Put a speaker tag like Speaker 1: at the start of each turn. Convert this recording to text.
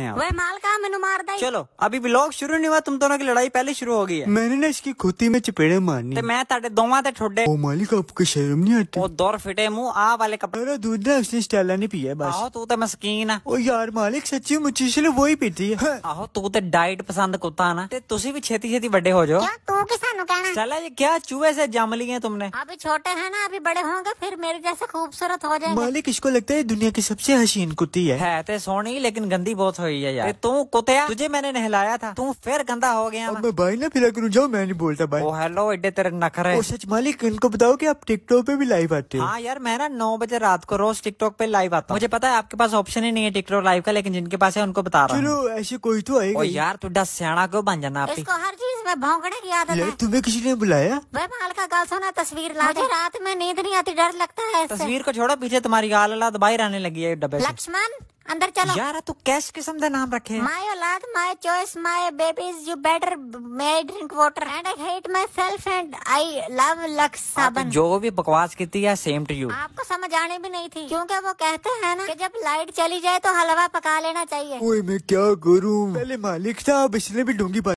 Speaker 1: ਵੇ माल कहा मेनू मार ਚਲੋ ਅਭੀ अभी ਸ਼ੁਰੂ ਨਹੀਂ नहीं ਤੁਮ ਦੋਨਾਂ दोनों ਲੜਾਈ ਪਹਿਲੇ ਸ਼ੁਰੂ ਹੋ ਗਈ ਹੈ है ਨਾ ना इसकी खोती में ਚਪੇੜੇ ਮਾਰਨੀ ਤੇ ਮੈਂ ਤੁਹਾਡੇ ਦੋਵਾਂ ਤੇ ਠੋਡੇ ਉਹ ਮਾਲਿਕ ਆਪਕੋ ਸ਼ਰਮ ਨਹੀਂ ਆਤੀ ਉਹ ਦੌਰ ਫਿਟੇ ਮੂੰਹ ਆ ਵਾਲੇ ਕਪੜੇ ਮੇਰਾ ਦੁੱਧ ਨਾ ਉਸਨੇ ਸਟੈਲਾ ਨਹੀਂ ਪੀਆ ਬਸ ਆਹੋ ਤੂੰ ਤਾਂ ਮਸਕੀਨ ਆ ਉਹ ਯਾਰ ਮਾਲਿਕ ਸੱਚੀ ਮੁੱਚੀ ਸਿਲ ਵਹੀ ਪੀਤੀ ਹੈ ਆਹੋ ਤੂੰ ਤੇ ਡਾਈਟ ਪਸੰਦ ਕੁੱਤਾ ਨਾ ਤੇ ਤੁਸੀਂ ਵੀ ਛੇਤੀ ਛੇਤੀ ਵੱਡੇ ਹੋ ਜਾਓ तू कहना चला ये क्या चूहे से जम लिए तुमने अभी छोटे हैं ना अभी बड़े होंगे फिर मेरे जैसे खूबसूरत हो जाएंगे मालिक इसको लगता है दुनिया की सबसे हसीन कुत्ती है है ते सोनी लेकिन गंदी बहुत हुई है यार तू कुतिया तुझे मैंने नहलाया था तू फिर गंदा हो गया मैं भाई ना फिरा करूँ जाओ मैं नहीं बोलता भाई ओ हेलो एडे तेरे नखर है सच मालिक इनको बताओ की आप टिकटॉक पे भी लाइव आते हैं हाँ यार मैं ना नौ बजे रात को रोज टिकटॉक पे लाइव आता हूँ मुझे पता है आपके पास ऑप्शन ही नहीं है टिकटॉक लाइव का लेकिन जिनके पास है उनको बता रहा हूँ ऐसे कोई तो आएगा यार तू डा सियाणा क्यों बन जाना
Speaker 2: आपकी में भौंकने की आदत है
Speaker 1: तुम्हें किसी ने बुलाया
Speaker 2: भाई माल का गाल सोना तस्वीर ला मुझे हाँ रात में नींद नहीं आती डर लगता है तस्वीर
Speaker 1: को छोड़ो पीछे तुम्हारी गाल औलाद बाहर आने लगी है डब्बे
Speaker 2: लक्ष्मण अंदर चलो यार
Speaker 1: तू कैश किस्म का नाम रखे माय
Speaker 2: औलाद my choice my babies you better may drink water and I hate myself and I love Lux साबन
Speaker 1: जो भी बकवास की है सेम टू यू आपको
Speaker 2: समझ आने भी नहीं थी क्योंकि वो कहते हैं ना कि जब लाइट चली जाए तो हलवा पका लेना चाहिए ओए
Speaker 1: मैं क्या करूं पहले मालिक साहब इसलिए भी डूंगी